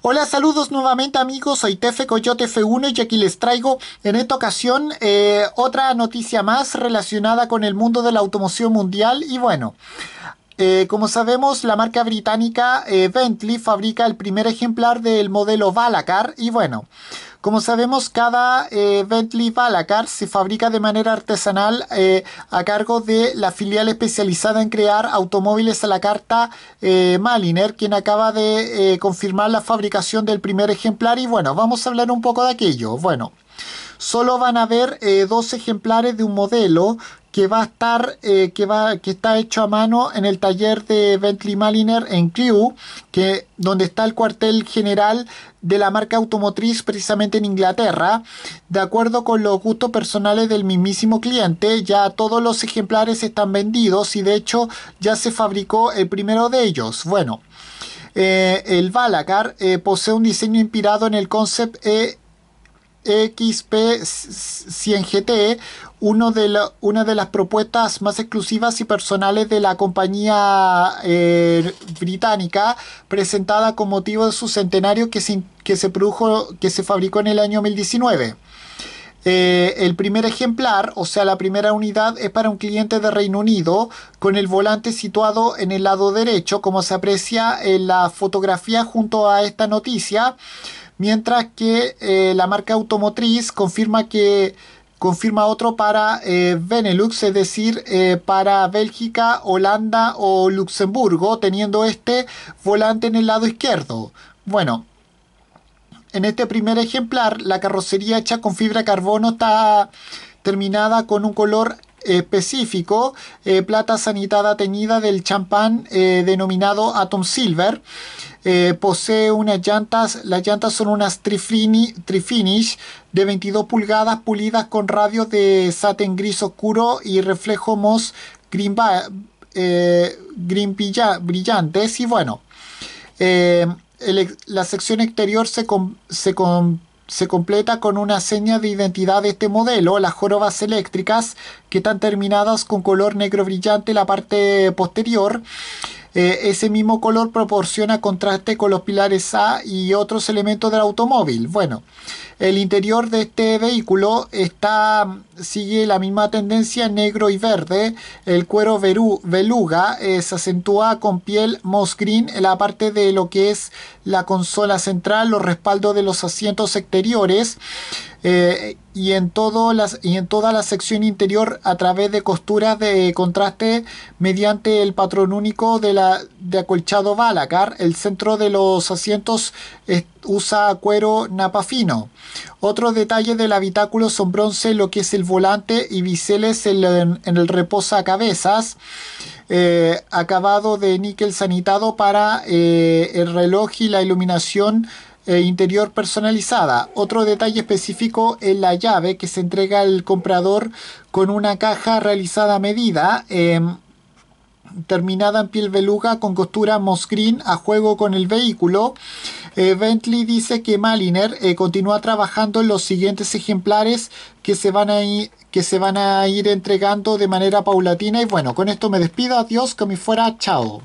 Hola, saludos nuevamente amigos, soy Tefe Coyote F1 y aquí les traigo en esta ocasión eh, otra noticia más relacionada con el mundo de la automoción mundial y bueno... Eh, como sabemos, la marca británica eh, Bentley fabrica el primer ejemplar del modelo Valacar y bueno, como sabemos, cada eh, Bentley Balacar se fabrica de manera artesanal eh, a cargo de la filial especializada en crear automóviles a la carta eh, Maliner, quien acaba de confirmar la fabricación del primer ejemplar. Y bueno, vamos a hablar un poco de aquello. Bueno. Solo van a haber dos ejemplares de un modelo que va a estar, eh, que, va, que está hecho a mano en el taller de Bentley Maliner en Crewe, que, donde está el cuartel general de la marca automotriz precisamente en Inglaterra, de acuerdo con los gustos personales del mismísimo cliente, ya todos los ejemplares están vendidos y de hecho ya se fabricó el primero de ellos. Bueno, eh, el Balacar eh, posee un diseño inspirado en el concept E XP100GT, e, una de las propuestas más exclusivas y personales de la compañía eh, británica, presentada con motivo de su centenario que se, produjo, que se fabricó en el año 2019. Eh, el primer ejemplar, o sea, la primera unidad, es para un cliente de Reino Unido, con el volante situado en el lado derecho, como se aprecia en la fotografía junto a esta noticia mientras que eh, la marca automotriz confirma que confirma otro para eh, Benelux, es decir, eh, para Bélgica, Holanda o Luxemburgo, teniendo este volante en el lado izquierdo. Bueno, en este primer ejemplar, la carrocería hecha con fibra de carbono está terminada con un color específico, eh, plata sanitada teñida del champán eh, denominado Atom Silver. Eh, posee unas llantas, las llantas son unas trifini, trifinish de 22 pulgadas pulidas con radios de satén gris oscuro y reflejo moss green, green brillantes. Y bueno, la sección exterior se, se se completa con una seña de identidad de este modelo, las jorobas eléctricas, que están terminadas con color negro brillante en la parte posterior. Eh, ese mismo color proporciona contraste con los pilares A y otros elementos del automóvil. Bueno, el interior de este vehículo está sigue la misma tendencia negro y verde. El cuero verú, veluga eh, se acentúa con piel moss green en la parte de lo que es la consola central, los respaldos de los asientos exteriores. Eh, y, en todo las, y en toda la sección interior a través de costuras de contraste mediante el patrón único de, la, de acolchado Balacar. El centro de los asientos usa cuero napa fino. Otros detalles del habitáculo son bronce, lo que es el volante y biseles en, el reposacabezas. Eh, acabado de níquel sanitado para eh, el reloj y la iluminación eh, interior personalizada. Otro detalle específico es la llave que se entrega al comprador con una caja realizada a medida. Em, terminada en piel beluga con costura green a juego con el vehículo eh, Bentley dice que Maliner eh, continúa trabajando en los siguientes ejemplares que se van a ir que se van a ir entregando de manera paulatina y bueno, con esto me despido, adiós, que me fuera, chao.